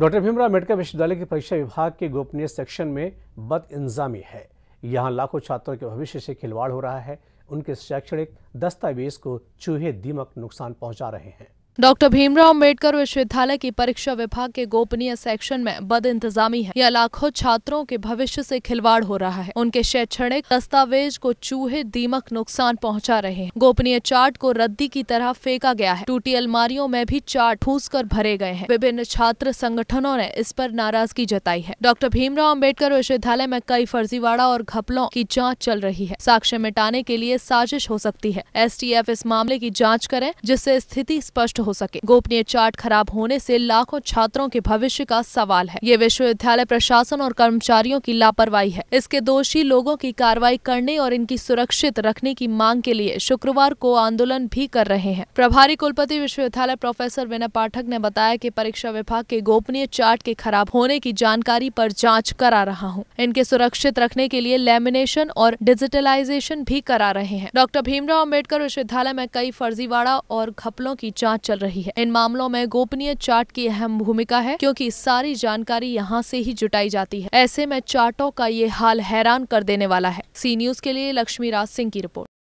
doctor Bhimrao Ambedkar विश्वविद्यालय की परीक्षा विभाग के गोपनीय सेक्शन में बद इंजामी है यहाँ लाखों छात्रों के भविष्य से खिलवाड़ हो रहा है उनके शैक्षणिक दस्तावेज को चूहे दीमक नुकसान पहुंचा रहे हैं डॉक्टर भीमराव अम्बेडकर विश्वविद्यालय की परीक्षा विभाग के गोपनीय सेक्शन में बद इंतजामी है यह लाखों छात्रों के भविष्य से खिलवाड़ हो रहा है उनके शैक्षणिक दस्तावेज को चूहे दीमक नुकसान पहुंचा रहे हैं गोपनीय चार्ट को रद्दी की तरह फेंका गया है टूटी अलमारियों में भी चार्ट फूस कर भरे गए हैं विभिन्न छात्र संगठनों ने इस पर नाराजगी जताई है डॉक्टर भीमराव अम्बेडकर विश्वविद्यालय में कई फर्जीवाड़ा और घपलों की जाँच चल रही है साक्ष्य मिटाने के लिए साजिश हो सकती है एस इस मामले की जाँच करे जिससे स्थिति स्पष्ट हो सके गोपनीय चार्ट खराब होने से लाखों छात्रों के भविष्य का सवाल है ये विश्वविद्यालय प्रशासन और कर्मचारियों की लापरवाही है इसके दोषी लोगों की कार्रवाई करने और इनकी सुरक्षित रखने की मांग के लिए शुक्रवार को आंदोलन भी कर रहे हैं प्रभारी कुलपति विश्वविद्यालय प्रोफेसर विनय पाठक ने बताया की परीक्षा विभाग के गोपनीय चार्ट के खराब होने की जानकारी आरोप जाँच करा रहा हूँ इनके सुरक्षित रखने के लिए लेमिनेशन और डिजिटलाइजेशन भी करा रहे हैं डॉक्टर भीमराव अम्बेडकर विश्वविद्यालय में कई फर्जीवाड़ा और घपलों की जाँच चल रही है इन मामलों में गोपनीय चार्ट की अहम भूमिका है क्योंकि सारी जानकारी यहाँ से ही जुटाई जाती है ऐसे में चार्टों का ये हाल हैरान कर देने वाला है सी न्यूज के लिए लक्ष्मी राज सिंह की रिपोर्ट